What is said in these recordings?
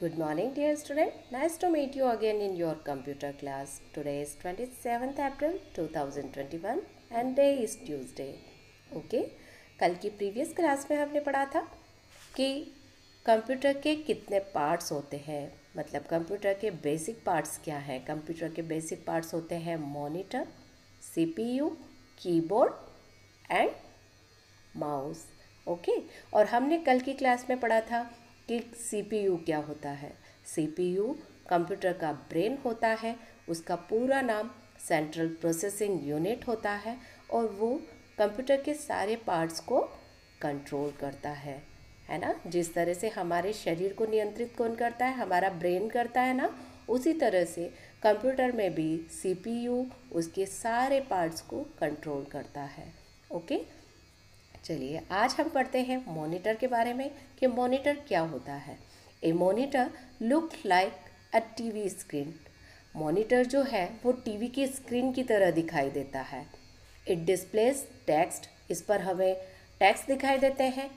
Good morning dear student. Nice to meet you again in your computer class. Today is 27th April 2021 and day is Tuesday. Okay. कल की previous class में हमने पढ़ा था कि computer के कितने पार्ट्स होते हैं मतलब कंप्यूटर के बेसिक पार्ट्स क्या हैं कंप्यूटर के बेसिक पार्ट्स होते हैं monitor CPU, keyboard and mouse okay और हमने कल की क्लास में पढ़ा था कि सीपीयू क्या होता है सीपीयू कंप्यूटर का ब्रेन होता है उसका पूरा नाम सेंट्रल प्रोसेसिंग यूनिट होता है और वो कंप्यूटर के सारे पार्ट्स को कंट्रोल करता है है ना जिस तरह से हमारे शरीर को नियंत्रित कौन करता है हमारा ब्रेन करता है ना उसी तरह से कंप्यूटर में भी सीपीयू उसके सारे पार्ट्स को कंट्रोल करता है ओके चलिए आज हम पढ़ते हैं मॉनिटर के बारे में कि मॉनिटर क्या होता है a monitor look like a TV screen monitor जो है वो टीवी की स्क्रीन की तरह दिखाई देता है इट डिस्प्लेस टेक्स्ट इस पर हमें टेक्स्ट दिखाई देते हैं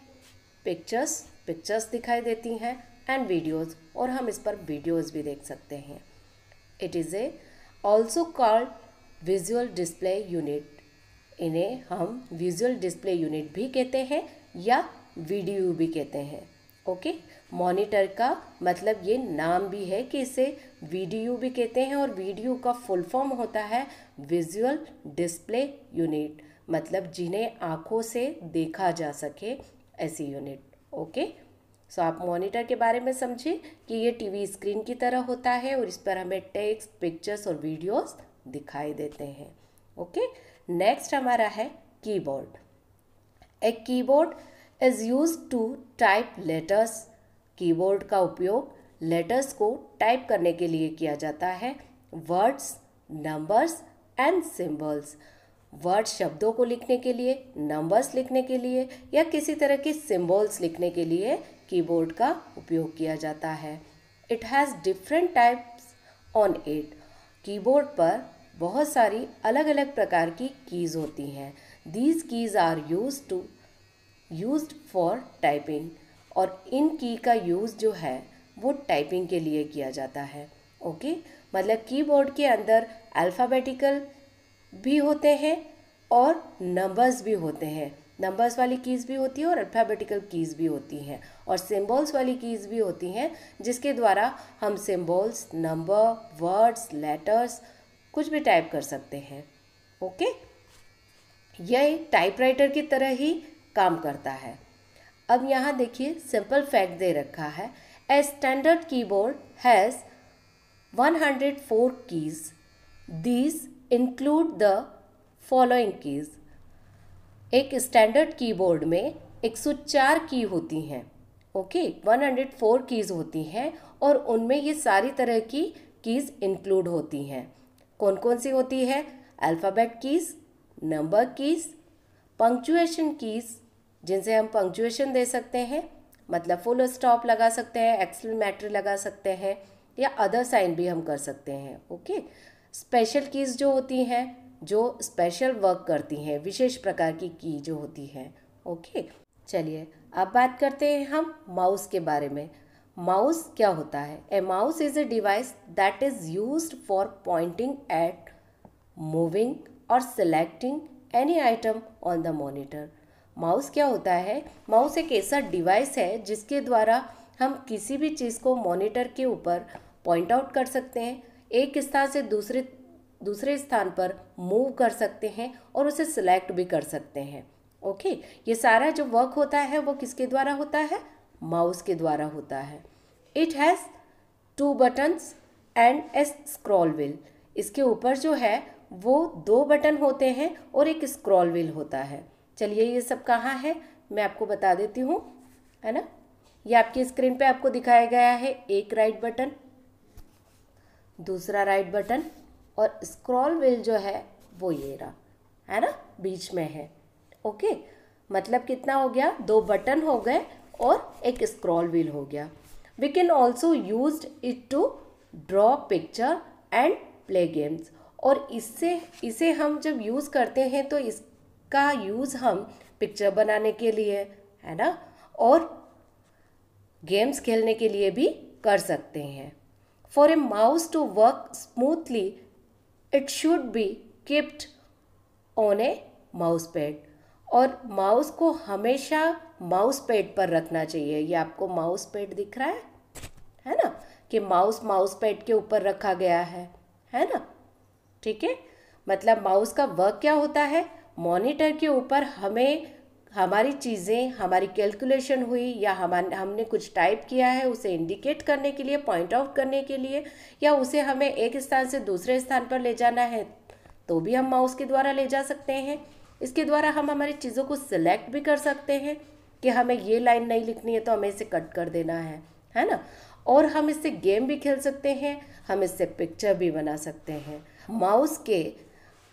पिक्चर्स पिक्चर्स दिखाई देती हैं एंड वीडियोस और हम इस पर वीडियोस भी देख सकते हैं it is a also called visual display unit इन्हें हम विजुअल डिस्प्ले यूनिट भी कहते हैं या वीडियो भी कहते हैं ओके मॉनिटर का मतलब ये नाम भी है कि इसे वीडियो भी कहते हैं और वीडियो का फुल फॉर्म होता है विजुअल डिस्प्ले यूनिट मतलब जिन्हें आँखों से देखा जा सके ऐसी यूनिट ओके सो आप मॉनिटर के बारे में समझिए कि ये टीवी स्क्रीन की तरह होता है और इस पर हमें टेक्स्ट पिक्चर्स और वीडियोस दिखाई देते हैं ओके okay? नेक्स्ट हमारा है keyboard a keyboard is use to type letters keyboard का उपयोग लेटर्स को टाइप करने के लिए किया जाता है words numbers and symbols word शब्दों को लिखने के लिए नंबर्स लिखने के लिए या किसी तरह के सिंबल्स लिखने के लिए कीबोर्ड का उपयोग किया जाता है it has different types on it keyboard पर बहुत सारी अलग अलग प्रकार की कीज़ होती हैं these keys are use to use for typing और इन की का यूज़ जो है वो टाइपिंग के लिए किया जाता है ओके okay? मतलब कीबोर्ड के अंदर अल्फ़ाबेटिकल भी होते हैं और नंबर्स भी होते हैं नंबर्स वाली कीज़ भी होती है और अल्फ़ाबेटिकल कीज़ भी होती हैं और सिंबल्स वाली कीज़ भी होती हैं जिसके द्वारा हम सिंबल्स नंबर वर्ड्स लेटर्स कुछ भी टाइप कर सकते हैं ओके यह टाइपराइटर की तरह ही काम करता है अब यहाँ देखिए सिंपल फैक्ट दे रखा है a standard keyboard has 104 keys these include the following keys एक स्टैंडर्ड कीबोर्ड में 104 की होती हैं ओके okay? 104 कीज़ होती हैं और उनमें ये सारी तरह की कीज़ इंक्लूड होती हैं कौन कौन सी होती है alphabet keys number keys punctuation keys जिनसे हम पंक्चुएशन दे सकते हैं मतलब फुल स्टॉप लगा सकते हैं एक्सल मैटर लगा सकते हैं या अदर साइन भी हम कर सकते हैं ओके स्पेशल कीज़ जो होती हैं जो स्पेशल वर्क करती हैं विशेष प्रकार की की जो होती हैं ओके चलिए अब बात करते हैं हम माउस के बारे में माउस क्या होता है a mouse is a device that is use for pointing at moving और selecting any item on the monitor mouse क्या होता है माउस एक ऐसा डिवाइस है जिसके द्वारा हम किसी भी चीज़ को मॉनिटर के ऊपर पॉइंट आउट कर सकते हैं एक स्थान से दूसरे दूसरे स्थान पर मूव कर सकते हैं और उसे सिलेक्ट भी कर सकते हैं ओके ये सारा जो वर्क होता है वो किसके द्वारा होता है माउस के द्वारा होता है it has two buttons and as scroll wheel इसके ऊपर जो है वो दो बटन होते हैं और एक स्क्रॉल व्हील होता है चलिए ये सब कहाँ है मैं आपको बता देती हूँ है ना ये आपकी स्क्रीन पे आपको दिखाया गया है एक राइट बटन दूसरा राइट बटन और स्क्रॉल व्हील जो है वो ये रहा है ना बीच में है ओके मतलब कितना हो गया दो बटन हो गए और एक स्क्रॉल व्हील हो गया we can also use it to draw picture and play games और इससे इसे हम जब यूज़ करते हैं तो इसका यूज़ हम पिक्चर बनाने के लिए है ना और गेम्स खेलने के लिए भी कर सकते हैं for a mouse to work smoothly it should be kept on a mouse pad और माउस को हमेशा माउस पैड पर रखना चाहिए ये आपको माउस पैड दिख रहा है है ना कि माउस माउस पैड के ऊपर रखा गया है है ना ठीक है मतलब माउस का वर्क क्या होता है मॉनिटर के ऊपर हमें हमारी चीज़ें हमारी कैलकुलेशन हुई या हम हमने कुछ टाइप किया है उसे इंडिकेट करने के लिए पॉइंट आउट करने के लिए या उसे हमें एक स्थान से दूसरे स्थान पर ले जाना है तो भी हम माउस के द्वारा ले जा सकते हैं इसके द्वारा हम हमारी चीज़ों को सिलेक्ट भी कर सकते हैं कि हमें ये लाइन नहीं लिखनी है तो हमें इसे कट कर देना है है ना और हम इससे गेम भी खेल सकते हैं हम इससे पिक्चर भी बना सकते हैं माउस के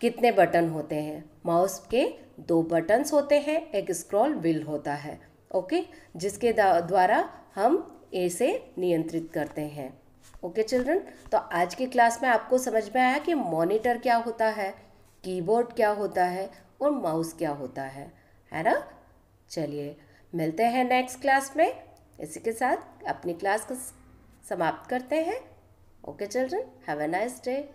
कितने बटन होते हैं माउस के दो बटन्स होते हैं एक स्क्रॉल व्हील होता है ओके जिसके द्वारा हम इसे नियंत्रित करते हैं ओके okay, चिल्ड्रन तो आज की क्लास में आपको समझ में आया कि मॉनिटर क्या होता है कीबोर्ड क्या होता है और माउस क्या होता है है ना चलिए मिलते हैं नेक्स्ट क्लास में इसी के साथ अपनी क्लास को समाप्त करते हैं okay children have a nice day